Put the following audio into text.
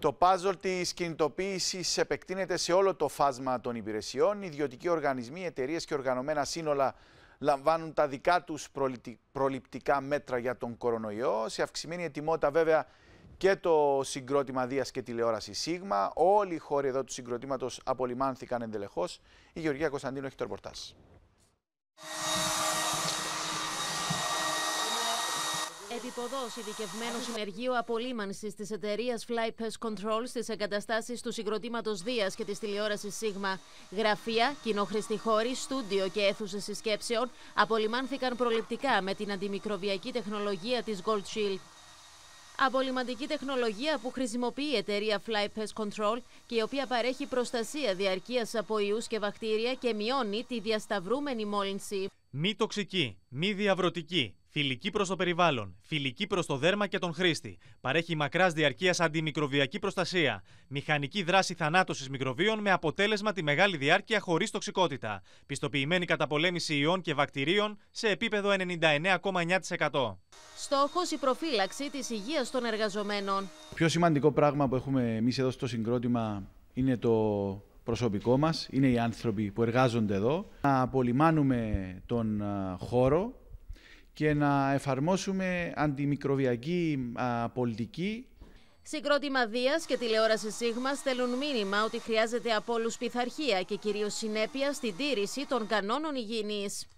Το πάζλ της κινητοποίησης επεκτείνεται σε όλο το φάσμα των υπηρεσιών. Ιδιωτικοί οργανισμοί, εταιρείες και οργανωμένα σύνολα λαμβάνουν τα δικά τους προληπτικά μέτρα για τον κορονοϊό. Σε αυξημένη ετοιμότητα, βέβαια, και το συγκρότημα Δίας και τηλεόρασης Σίγμα. Όλοι οι χώροι εδώ του συγκροτήματος απολυμάνθηκαν εντελεχώς. Η Γεωργία Κωνσταντίνου έχει το ρεπορτάζ. Επιποδός ειδικευμένου συνεργείου απολύμανσης της εταιρείας Fly Pest Control στις εγκαταστάσεις του συγκροτήματος Δίας και της τηλεόρασης Σίγμα. Γραφεία, κοινοχρηστή χώρη, στούντιο και αίθουσες συσκέψεων απολυμάνθηκαν προληπτικά με την αντιμικροβιακή τεχνολογία της Gold Shield. Απολυμαντική τεχνολογία που χρησιμοποιεί η εταιρεία Fly Pest Control και η οποία παρέχει προστασία διαρκείας από ιούς και βακτήρια και μειώνει τη διασταυρούμενη μόλυνση. Μη τοξική, μη διαβρωτική, Φιλική προς το περιβάλλον, φιλική προς το δέρμα και τον χρήστη. Παρέχει μακράς διαρκείας αντιμικροβιακή προστασία. Μηχανική δράση θανάτωσης μικροβίων με αποτέλεσμα τη μεγάλη διάρκεια χωρίς τοξικότητα. Πιστοποιημένη καταπολέμηση ιών και βακτηρίων σε επίπεδο 99,9%. Στόχος η προφύλαξη της υγείας των εργαζομένων. πιο σημαντικό πράγμα που έχουμε εμείς εδώ στο συγκρότημα είναι το προσωπικό μας, είναι οι άνθρωποι που εργάζονται εδώ. Να απολυμάνουμε τον χώρο και να εφαρμόσουμε αντιμικροβιακή α, πολιτική. Συγκρότημα Δίας και τηλεόραση Σίγμα στέλνουν μήνυμα ότι χρειάζεται από όλους πειθαρχία και κυρίως συνέπεια στην τήρηση των κανόνων υγιεινής.